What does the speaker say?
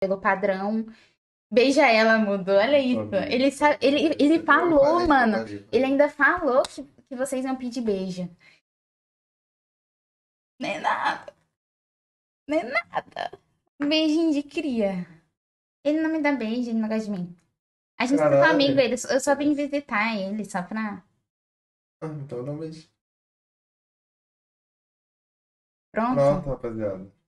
pelo padrão. Beija ela, mudou. Olha isso. Ele, ele, ele falou, mano. Né, ele ainda falou que, que vocês iam pedir beijo. Nem nada. Nem nada. Beijinho de cria. Ele não me dá beijo, ele não gosta de mim. A gente Caralho. é amigo, ele, eu só vim visitar ele, só pra. Ah, então não beijo. Pronto. Pronto, rapaziada.